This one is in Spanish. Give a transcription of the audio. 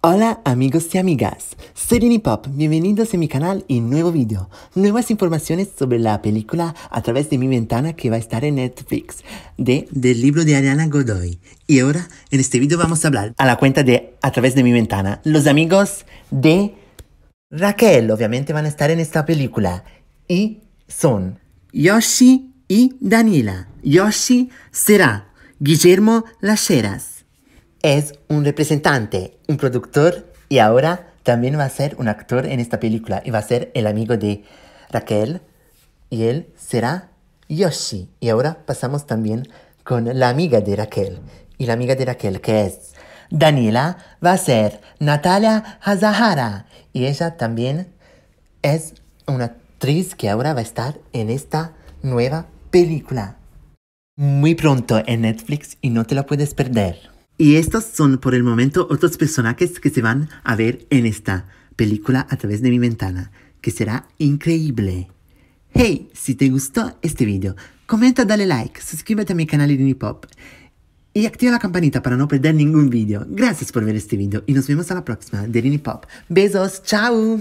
Hola amigos y amigas, soy Lini Pop, bienvenidos a mi canal y nuevo video, nuevas informaciones sobre la película a través de mi ventana que va a estar en Netflix, de del libro de Ariana Godoy. Y ahora, en este video vamos a hablar a la cuenta de a través de mi ventana, los amigos de Raquel, obviamente van a estar en esta película, y son Yoshi y Daniela Yoshi será Guillermo Lacheras es un representante, un productor y ahora también va a ser un actor en esta película y va a ser el amigo de Raquel y él será Yoshi. Y ahora pasamos también con la amiga de Raquel y la amiga de Raquel que es Daniela va a ser Natalia Hazahara y ella también es una actriz que ahora va a estar en esta nueva película. Muy pronto en Netflix y no te la puedes perder. Y estos son por el momento otros personajes que se van a ver en esta película a través de mi ventana, que será increíble. Hey, si te gustó este video, comenta, dale like, suscríbete a mi canale di Unipop y activa la campanita para no perder ningún video. Gracias por ver este video y nos vemos a la próxima de Unipop. Besos, chao.